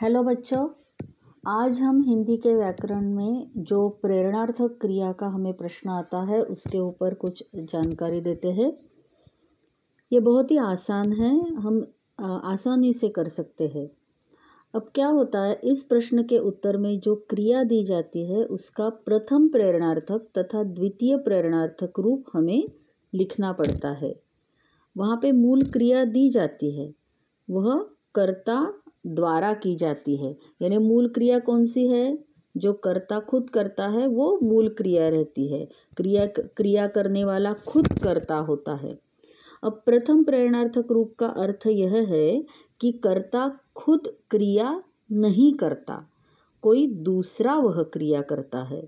hello बच्चों आज हम हिंदी के व्याकरण में जो प्रेरणार्थक क्रिया का हमें प्रश्न आता है उसके ऊपर कुछ जानकारी देते हैं ये बहुत ही आसान है हम आसानी से कर सकते हैं अब क्या होता है इस प्रश्न के उत्तर में जो क्रिया दी जाती है उसका प्रथम प्रेरणार्थक तथा द्वितीय प्रेरणार्थक रूप हमें लिखना पड़ता है वहाँ पे मूल क्रिया दी जाती है वह कर्ता द्वारा की जाती है यानी मूल क्रिया कौन सी है जो कर्ता खुद करता है वो मूल क्रिया रहती है क्रिया क्रिया करने वाला खुद करता होता है अब प्रथम प्रेरणार्थक रूप का अर्थ यह है कि कर्ता खुद क्रिया नहीं करता कोई दूसरा वह क्रिया करता है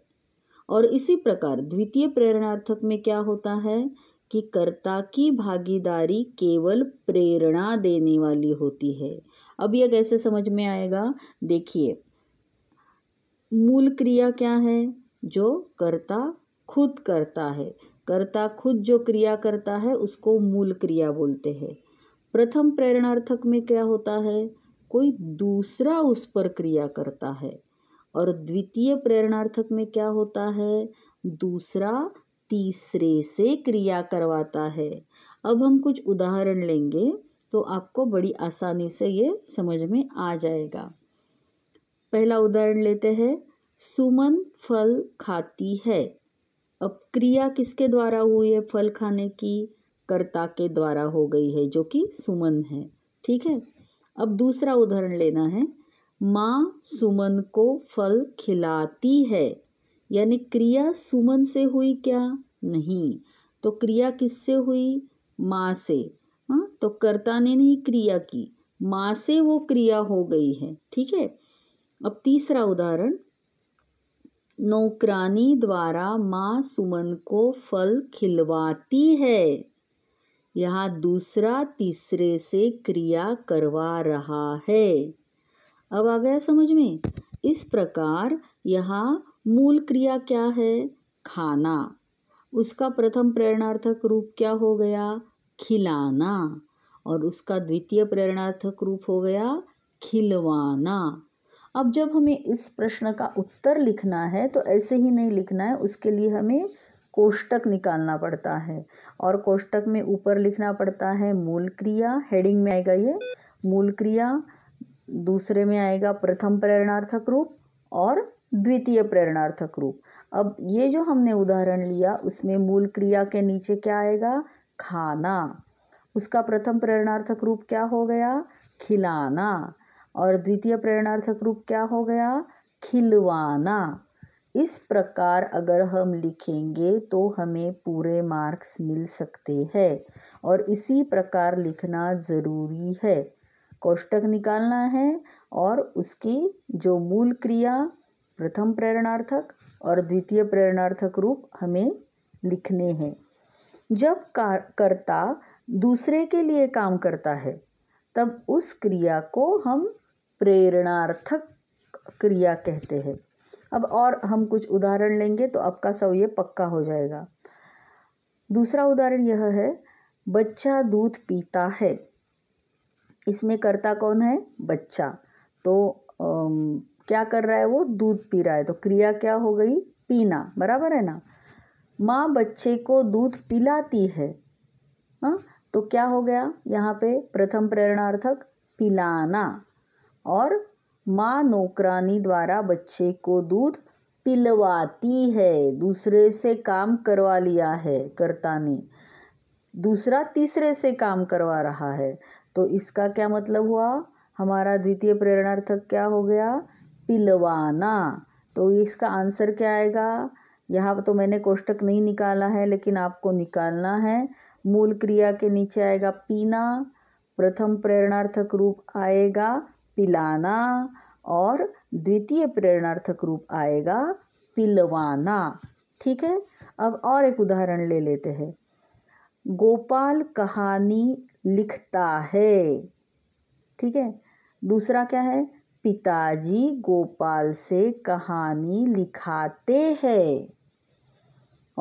और इसी प्रकार द्वितीय प्रेरणार्थक में क्या होता है कि कर्ता की भागीदारी केवल प्रेरणा देने वाली होती है अब यह कैसे समझ में आएगा देखिए मूल क्रिया क्या है जो कर्ता खुद करता है कर्ता खुद जो क्रिया करता है उसको मूल क्रिया बोलते हैं प्रथम प्रेरणार्थक में क्या होता है कोई दूसरा उस पर क्रिया करता है और द्वितीय प्रेरणार्थक में क्या होता है दूसरा तीसरे से क्रिया करवाता है अब हम कुछ उदाहरण लेंगे तो आपको बड़ी आसानी से ये समझ में आ जाएगा पहला उदाहरण लेते हैं सुमन फल खाती है अब क्रिया किसके द्वारा हुई है फल खाने की कर्ता के द्वारा हो गई है जो कि सुमन है ठीक है अब दूसरा उदाहरण लेना है माँ सुमन को फल खिलाती है यानी क्रिया सुमन से हुई क्या नहीं तो क्रिया किससे हुई माँ से हाँ तो कर्ता ने नहीं क्रिया की माँ से वो क्रिया हो गई है ठीक है अब तीसरा उदाहरण नौकरानी द्वारा माँ सुमन को फल खिलवाती है यहाँ दूसरा तीसरे से क्रिया करवा रहा है अब आ गया समझ में इस प्रकार यहाँ मूल क्रिया क्या है खाना उसका प्रथम प्रेरणार्थक रूप क्या हो गया खिलाना और उसका द्वितीय प्रेरणार्थक रूप हो गया खिलवाना अब जब हमें इस प्रश्न का उत्तर लिखना है तो ऐसे ही नहीं लिखना है उसके लिए हमें कोष्टक निकालना पड़ता है और कोष्टक में ऊपर लिखना पड़ता है मूल क्रिया हेडिंग में आएगा ये मूल क्रिया दूसरे में आएगा प्रथम प्रेरणार्थक रूप और द्वितीय प्रेरणार्थक रूप अब ये जो हमने उदाहरण लिया उसमें मूल क्रिया के नीचे क्या आएगा खाना उसका प्रथम प्रेरणार्थक रूप क्या हो गया खिलाना और द्वितीय प्रेरणार्थक रूप क्या हो गया खिलवाना इस प्रकार अगर हम लिखेंगे तो हमें पूरे मार्क्स मिल सकते हैं और इसी प्रकार लिखना ज़रूरी है कोष्टक निकालना है और उसकी जो मूल क्रिया प्रथम प्रेरणार्थक और द्वितीय प्रेरणार्थक रूप हमें लिखने हैं जब कर्ता दूसरे के लिए काम करता है तब उस क्रिया को हम प्रेरणार्थक क्रिया कहते हैं अब और हम कुछ उदाहरण लेंगे तो आपका सब ये पक्का हो जाएगा दूसरा उदाहरण यह है बच्चा दूध पीता है इसमें कर्ता कौन है बच्चा तो क्या कर रहा है वो दूध पी रहा है तो क्रिया क्या हो गई पीना बराबर है ना माँ बच्चे को दूध पिलाती है हाँ तो क्या हो गया यहाँ पे प्रथम प्रेरणार्थक पिलाना और माँ नौकरानी द्वारा बच्चे को दूध पिलवाती है दूसरे से काम करवा लिया है करता ने दूसरा तीसरे से काम करवा रहा है तो इसका क्या मतलब हुआ हमारा द्वितीय प्रेरणार्थक क्या हो गया पिलवाना तो इसका आंसर क्या आएगा यहाँ तो मैंने कोष्टक नहीं निकाला है लेकिन आपको निकालना है मूल क्रिया के नीचे आएगा पीना प्रथम प्रेरणार्थक रूप आएगा पिलाना और द्वितीय प्रेरणार्थक रूप आएगा पिलवाना ठीक है अब और एक उदाहरण ले लेते हैं गोपाल कहानी लिखता है ठीक है दूसरा क्या है पिताजी गोपाल से कहानी लिखाते हैं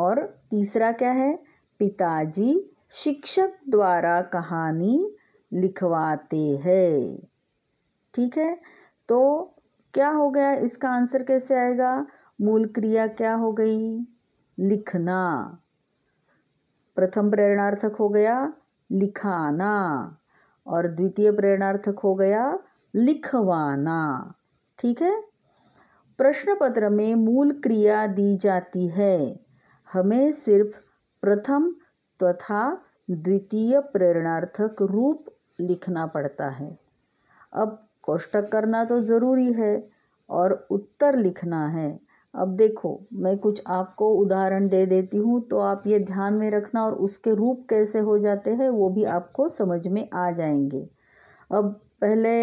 और तीसरा क्या है पिताजी शिक्षक द्वारा कहानी लिखवाते हैं ठीक है तो क्या हो गया इसका आंसर कैसे आएगा मूल क्रिया क्या हो गई लिखना प्रथम प्रेरणार्थक हो गया लिखाना और द्वितीय प्रेरणार्थक हो गया लिखवाना ठीक है प्रश्न पत्र में मूल क्रिया दी जाती है हमें सिर्फ प्रथम तथा द्वितीय प्रेरणार्थक रूप लिखना पड़ता है अब कोष्टक करना तो ज़रूरी है और उत्तर लिखना है अब देखो मैं कुछ आपको उदाहरण दे देती हूँ तो आप ये ध्यान में रखना और उसके रूप कैसे हो जाते हैं वो भी आपको समझ में आ जाएंगे अब पहले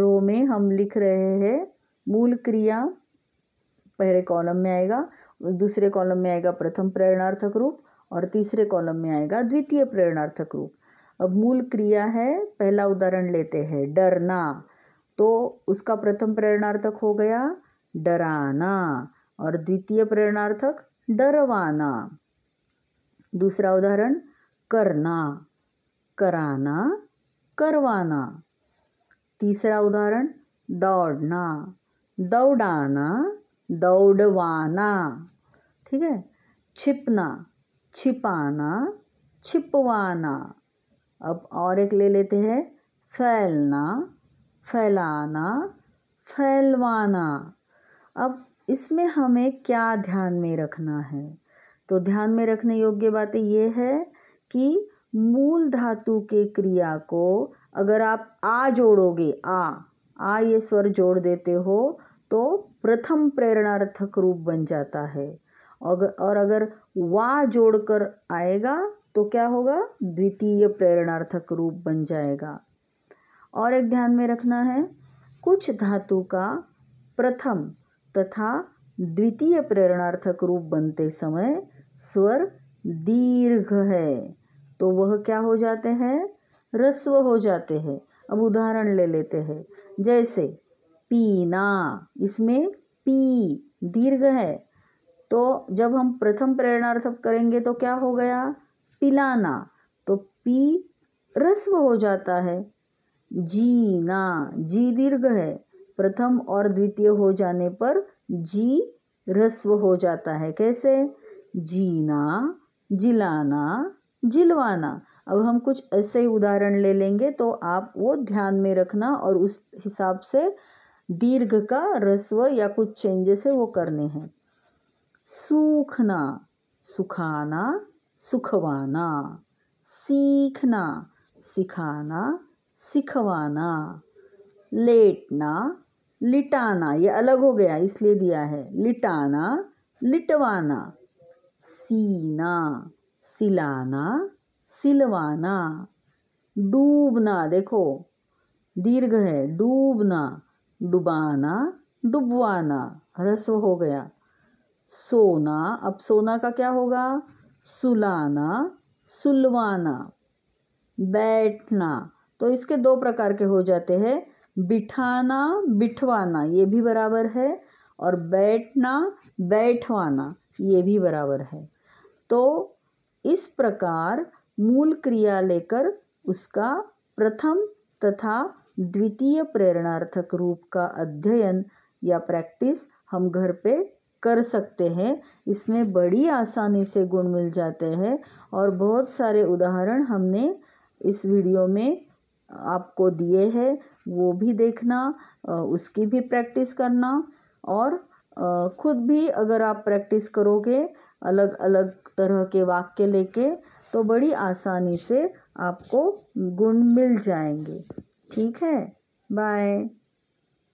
रो में हम लिख रहे हैं मूल क्रिया पहले कॉलम में आएगा दूसरे कॉलम में आएगा प्रथम प्रेरणार्थक रूप और तीसरे कॉलम में आएगा द्वितीय प्रेरणार्थक रूप अब मूल क्रिया है पहला उदाहरण लेते हैं डरना तो उसका प्रथम प्रेरणार्थक हो गया डराना और द्वितीय प्रेरणार्थक डरवाना दूसरा उदाहरण करना कराना करवाना तीसरा उदाहरण दौड़ना दौड़ाना दौड़वाना ठीक है छिपना छिपाना छिपवाना अब और एक ले लेते हैं फैलना फैलाना फैलवाना अब इसमें हमें क्या ध्यान में रखना है तो ध्यान में रखने योग्य बातें ये है कि मूल धातु के क्रिया को अगर आप आ जोड़ोगे आ आ ये स्वर जोड़ देते हो तो प्रथम प्रेरणार्थक रूप बन जाता है और अगर वा जोड़कर आएगा तो क्या होगा द्वितीय प्रेरणार्थक रूप बन जाएगा और एक ध्यान में रखना है कुछ धातु का प्रथम तथा द्वितीय प्रेरणार्थक रूप बनते समय स्वर दीर्घ है तो वह क्या हो जाते हैं रस्व हो जाते हैं अब उदाहरण ले लेते हैं जैसे पीना इसमें पी दीर्घ है तो जब हम प्रथम प्रेरणार्थक करेंगे तो क्या हो गया पिलाना तो पी रस्व हो जाता है जीना जी दीर्घ है प्रथम और द्वितीय हो जाने पर जी रस्व हो जाता है कैसे जीना जिलाना जिलवाना अब हम कुछ ऐसे ही उदाहरण ले लेंगे तो आप वो ध्यान में रखना और उस हिसाब से दीर्घ का रस्व या कुछ चेंजेस है वो करने हैं सूखना सुखाना सुखवाना सीखना सिखाना सिखवाना लेटना लिटाना ये अलग हो गया इसलिए दिया है लिटाना लिटवाना सीना सिलाना सिलवाना डूबना देखो दीर्घ है डूबना डुबाना डुबवाना ह्रस्व हो गया सोना अब सोना का क्या होगा सुलाना सुलवाना बैठना तो इसके दो प्रकार के हो जाते हैं बिठाना बिठवाना ये भी बराबर है और बैठना बैठवाना ये भी बराबर है तो इस प्रकार मूल क्रिया लेकर उसका प्रथम तथा द्वितीय प्रेरणार्थक रूप का अध्ययन या प्रैक्टिस हम घर पे कर सकते हैं इसमें बड़ी आसानी से गुण मिल जाते हैं और बहुत सारे उदाहरण हमने इस वीडियो में आपको दिए हैं वो भी देखना उसकी भी प्रैक्टिस करना और खुद भी अगर आप प्रैक्टिस करोगे अलग अलग तरह के वाक्य लेके तो बड़ी आसानी से आपको गुण मिल जाएंगे ठीक है बाय